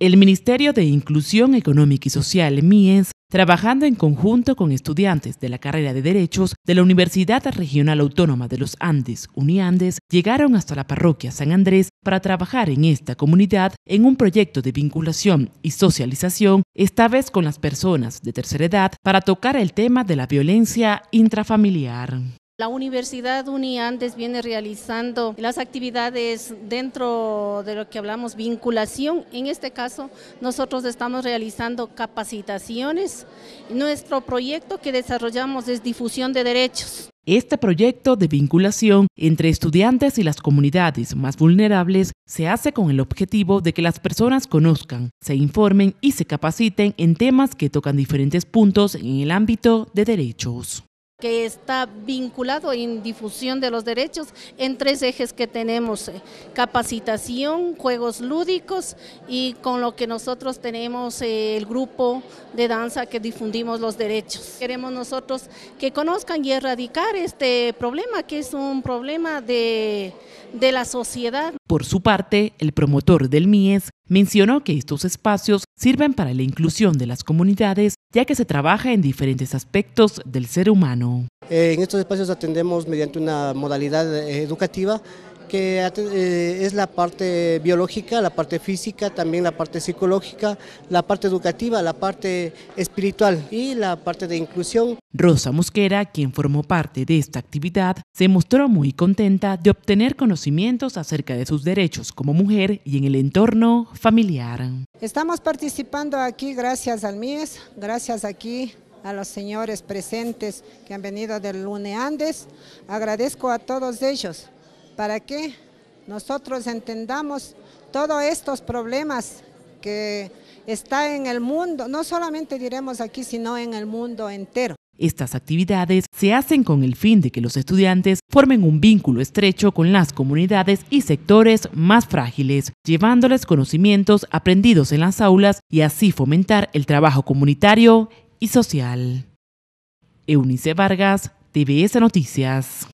El Ministerio de Inclusión Económica y Social, MIES, trabajando en conjunto con estudiantes de la carrera de Derechos de la Universidad Regional Autónoma de los Andes, UniAndes, llegaron hasta la parroquia San Andrés para trabajar en esta comunidad en un proyecto de vinculación y socialización, esta vez con las personas de tercera edad, para tocar el tema de la violencia intrafamiliar. La Universidad Uni viene realizando las actividades dentro de lo que hablamos vinculación. En este caso, nosotros estamos realizando capacitaciones. Nuestro proyecto que desarrollamos es difusión de derechos. Este proyecto de vinculación entre estudiantes y las comunidades más vulnerables se hace con el objetivo de que las personas conozcan, se informen y se capaciten en temas que tocan diferentes puntos en el ámbito de derechos que está vinculado en difusión de los derechos en tres ejes que tenemos, eh, capacitación, juegos lúdicos y con lo que nosotros tenemos eh, el grupo de danza que difundimos los derechos. Queremos nosotros que conozcan y erradicar este problema que es un problema de, de la sociedad. Por su parte, el promotor del MIES mencionó que estos espacios sirven para la inclusión de las comunidades ya que se trabaja en diferentes aspectos del ser humano. en estos espacios atendemos mediante una modalidad eh, educativa que eh, es la parte biológica, la parte física, también la parte psicológica, la parte educativa, la parte espiritual y la parte de inclusión. Rosa Mosquera, quien formó parte de esta actividad, se mostró muy contenta de obtener conocimientos acerca de sus derechos como mujer y en el entorno familiar. Estamos participando aquí gracias al MIES, gracias aquí a los señores presentes que han venido del Lune Andes. Agradezco a todos ellos para que nosotros entendamos todos estos problemas que está en el mundo, no solamente diremos aquí, sino en el mundo entero. Estas actividades se hacen con el fin de que los estudiantes formen un vínculo estrecho con las comunidades y sectores más frágiles, llevándoles conocimientos aprendidos en las aulas y así fomentar el trabajo comunitario y social. Eunice Vargas, TVS Noticias.